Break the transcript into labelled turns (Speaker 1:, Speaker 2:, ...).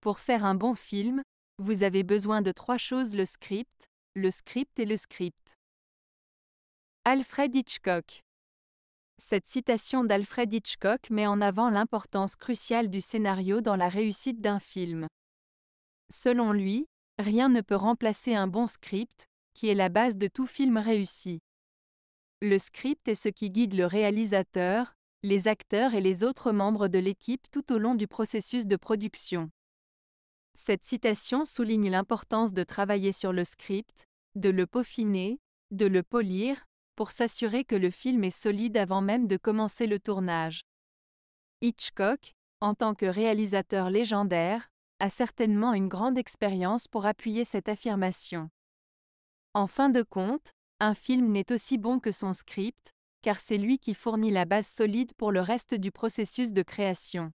Speaker 1: Pour faire un bon film, vous avez besoin de trois choses le script, le script et le script. Alfred Hitchcock Cette citation d'Alfred Hitchcock met en avant l'importance cruciale du scénario dans la réussite d'un film. Selon lui, rien ne peut remplacer un bon script, qui est la base de tout film réussi. Le script est ce qui guide le réalisateur, les acteurs et les autres membres de l'équipe tout au long du processus de production. Cette citation souligne l'importance de travailler sur le script, de le peaufiner, de le polir, pour s'assurer que le film est solide avant même de commencer le tournage. Hitchcock, en tant que réalisateur légendaire, a certainement une grande expérience pour appuyer cette affirmation. En fin de compte, un film n'est aussi bon que son script, car c'est lui qui fournit la base solide pour le reste du processus de création.